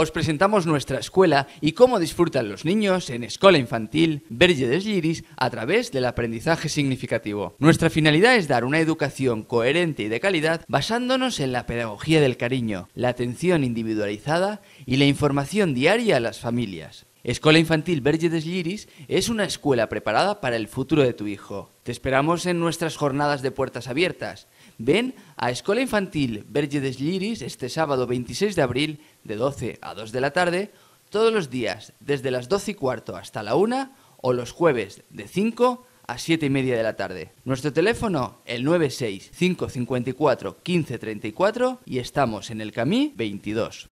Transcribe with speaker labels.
Speaker 1: Os presentamos nuestra escuela y cómo disfrutan los niños en Escuela Infantil Verge de a través del aprendizaje significativo. Nuestra finalidad es dar una educación coherente y de calidad basándonos en la pedagogía del cariño, la atención individualizada y la información diaria a las familias. Escuela Infantil Verge de es una escuela preparada para el futuro de tu hijo. Te esperamos en nuestras jornadas de puertas abiertas. Ven a Escuela Infantil Verge de este sábado 26 de abril de 12 a 2 de la tarde, todos los días desde las 12 y cuarto hasta la 1 o los jueves de 5 a 7 y media de la tarde. Nuestro teléfono el 96 554 1534 y estamos en el Camí 22.